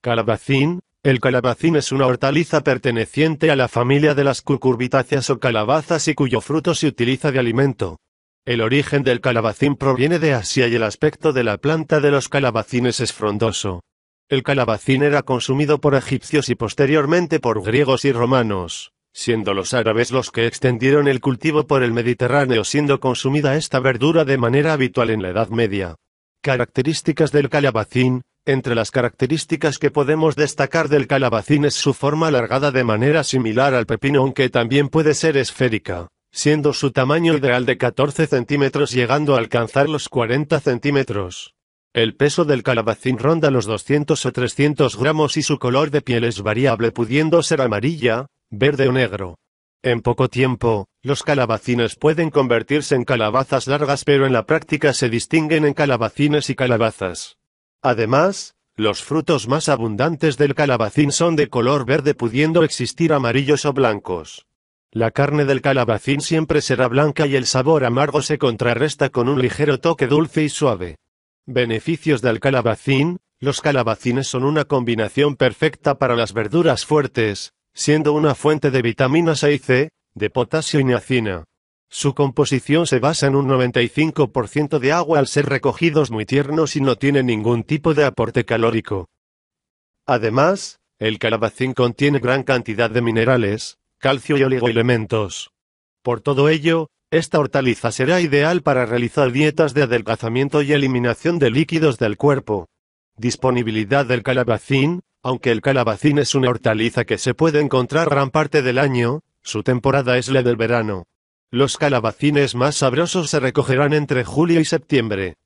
Calabacín. El calabacín es una hortaliza perteneciente a la familia de las cucurbitáceas o calabazas y cuyo fruto se utiliza de alimento. El origen del calabacín proviene de Asia y el aspecto de la planta de los calabacines es frondoso. El calabacín era consumido por egipcios y posteriormente por griegos y romanos, siendo los árabes los que extendieron el cultivo por el Mediterráneo siendo consumida esta verdura de manera habitual en la Edad Media. Características del calabacín, entre las características que podemos destacar del calabacín es su forma alargada de manera similar al pepino aunque también puede ser esférica, siendo su tamaño ideal de 14 centímetros llegando a alcanzar los 40 centímetros. El peso del calabacín ronda los 200 o 300 gramos y su color de piel es variable pudiendo ser amarilla, verde o negro. En poco tiempo, los calabacines pueden convertirse en calabazas largas pero en la práctica se distinguen en calabacines y calabazas. Además, los frutos más abundantes del calabacín son de color verde pudiendo existir amarillos o blancos. La carne del calabacín siempre será blanca y el sabor amargo se contrarresta con un ligero toque dulce y suave. Beneficios del calabacín, los calabacines son una combinación perfecta para las verduras fuertes, siendo una fuente de vitaminas A y C, de potasio y niacina, su composición se basa en un 95% de agua al ser recogidos muy tiernos y no tiene ningún tipo de aporte calórico. Además, el calabacín contiene gran cantidad de minerales, calcio y oligoelementos. Por todo ello, esta hortaliza será ideal para realizar dietas de adelgazamiento y eliminación de líquidos del cuerpo. Disponibilidad del calabacín, aunque el calabacín es una hortaliza que se puede encontrar gran parte del año, su temporada es la del verano. Los calabacines más sabrosos se recogerán entre julio y septiembre.